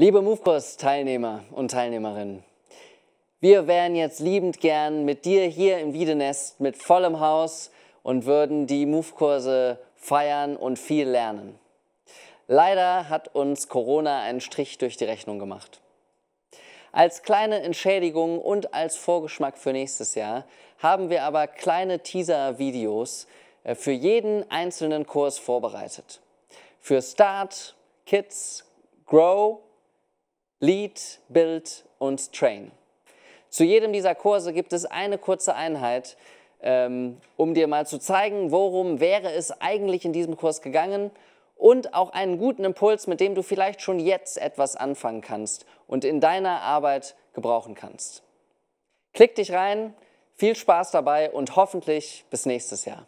Liebe MoveBus-Teilnehmer und Teilnehmerinnen, wir wären jetzt liebend gern mit dir hier im Wiedenest mit vollem Haus und würden die Move-Kurse feiern und viel lernen. Leider hat uns Corona einen Strich durch die Rechnung gemacht. Als kleine Entschädigung und als Vorgeschmack für nächstes Jahr haben wir aber kleine Teaser-Videos äh, für jeden einzelnen Kurs vorbereitet. Für Start, Kids, Grow Lead, Build und Train. Zu jedem dieser Kurse gibt es eine kurze Einheit, ähm, um dir mal zu zeigen, worum wäre es eigentlich in diesem Kurs gegangen und auch einen guten Impuls, mit dem du vielleicht schon jetzt etwas anfangen kannst und in deiner Arbeit gebrauchen kannst. Klick dich rein, viel Spaß dabei und hoffentlich bis nächstes Jahr.